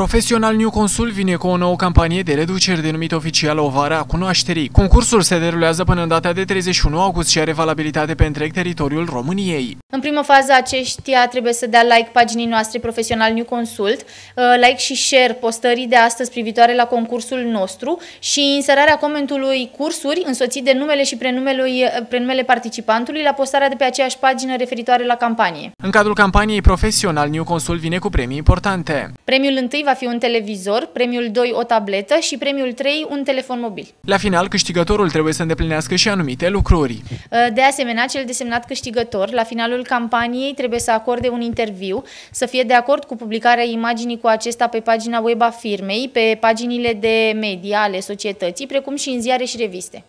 Profesional New Consul vine cu o nouă campanie de reduceri denumită oficial o vară a cunoașterii. Concursul se derulează până în data de 31 august și are valabilitate pe întreg teritoriul României. În prima fază aceștia trebuie să dea like paginii noastre Profesional New Consult, uh, like și share postării de astăzi privitoare la concursul nostru și inserarea comentului cursuri însoțit de numele și prenumele, uh, prenumele participantului la postarea de pe aceeași pagină referitoare la campanie. În cadrul campaniei Profesional New Consult vine cu premii importante. Premiul întâi va fi un televizor, premiul 2 o tabletă și premiul 3 un telefon mobil. La final, câștigătorul trebuie să îndeplinească și anumite lucruri. Uh, de asemenea, cel desemnat câștigător, la finalul campaniei, trebuie să acorde un interviu, să fie de acord cu publicarea imaginii cu acesta pe pagina web a firmei, pe paginile de media ale societății, precum și în ziare și reviste.